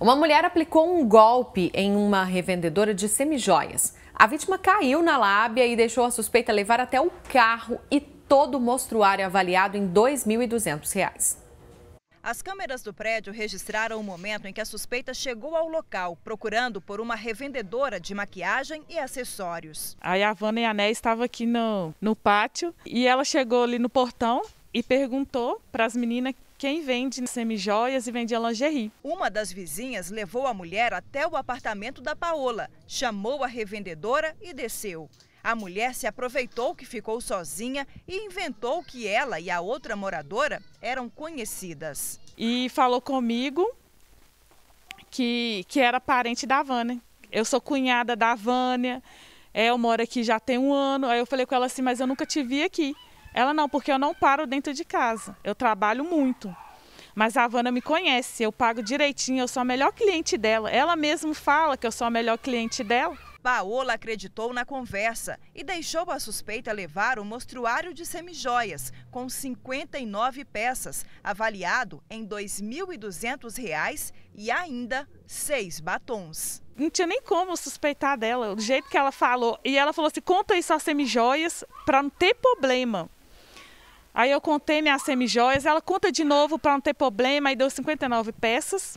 Uma mulher aplicou um golpe em uma revendedora de semijoias. A vítima caiu na lábia e deixou a suspeita levar até o carro e todo o mostruário avaliado em R$ 2.200. As câmeras do prédio registraram o momento em que a suspeita chegou ao local, procurando por uma revendedora de maquiagem e acessórios. Aí a Vana e a Né estavam aqui no, no pátio e ela chegou ali no portão e perguntou para as meninas quem vende semijoias e vendia lingerie. Uma das vizinhas levou a mulher até o apartamento da Paola, chamou a revendedora e desceu. A mulher se aproveitou que ficou sozinha e inventou que ela e a outra moradora eram conhecidas. E falou comigo que, que era parente da Vânia. Eu sou cunhada da Vânia, é, eu moro aqui já tem um ano. Aí eu falei com ela assim, mas eu nunca te vi aqui. Ela não, porque eu não paro dentro de casa. Eu trabalho muito. Mas a Havana me conhece, eu pago direitinho, eu sou a melhor cliente dela. Ela mesmo fala que eu sou a melhor cliente dela. Paola acreditou na conversa e deixou a suspeita levar o mostruário de semijoias com 59 peças, avaliado em R$ 2.200 e ainda seis batons. Não tinha nem como suspeitar dela, do jeito que ela falou. E ela falou assim: conta aí só semijoias para não ter problema. Aí eu contei minhas semijoias, ela conta de novo para não ter problema, e deu 59 peças.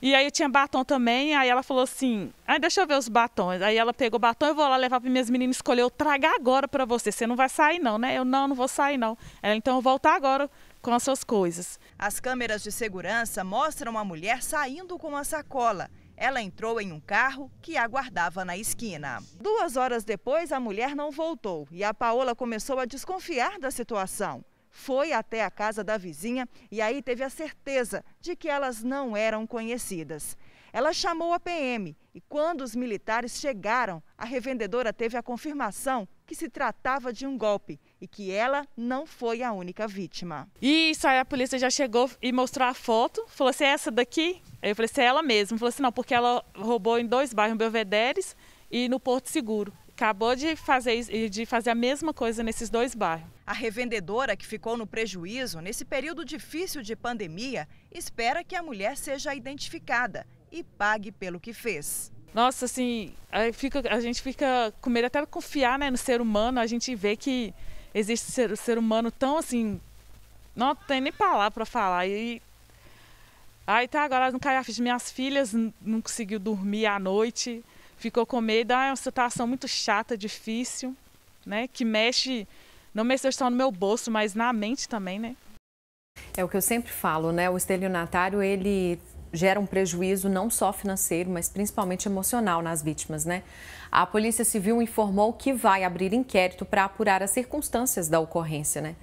E aí eu tinha batom também, aí ela falou assim, ah, deixa eu ver os batons. Aí ela pegou o batom, eu vou lá levar para minhas meninas escolher, eu tragar agora para você, você não vai sair não, né? Eu, não, não vou sair não. Ela, então eu voltar agora com as suas coisas. As câmeras de segurança mostram a mulher saindo com a sacola. Ela entrou em um carro que aguardava na esquina. Duas horas depois, a mulher não voltou e a Paola começou a desconfiar da situação. Foi até a casa da vizinha e aí teve a certeza de que elas não eram conhecidas. Ela chamou a PM e, quando os militares chegaram, a revendedora teve a confirmação que se tratava de um golpe e que ela não foi a única vítima. E isso aí a polícia já chegou e mostrou a foto, falou assim, é essa daqui? Aí eu falei assim, é ela mesma. Falou assim, não, porque ela roubou em dois bairros, Belvederes e no Porto Seguro. Acabou de fazer, de fazer a mesma coisa nesses dois bairros. A revendedora que ficou no prejuízo nesse período difícil de pandemia espera que a mulher seja identificada e pague pelo que fez. Nossa, assim, fica, a gente fica com medo até de confiar né, no ser humano, a gente vê que existe ser, ser humano tão assim. Não tem nem palavra para falar. E aí tá agora não caiu a ficha. Minhas filhas não conseguiu dormir à noite, ficou com medo. Ah, é uma situação muito chata, difícil, né? Que mexe, não mexe só no meu bolso, mas na mente também, né? É o que eu sempre falo, né? O estelionatário, ele gera um prejuízo não só financeiro, mas principalmente emocional nas vítimas, né? A Polícia Civil informou que vai abrir inquérito para apurar as circunstâncias da ocorrência, né?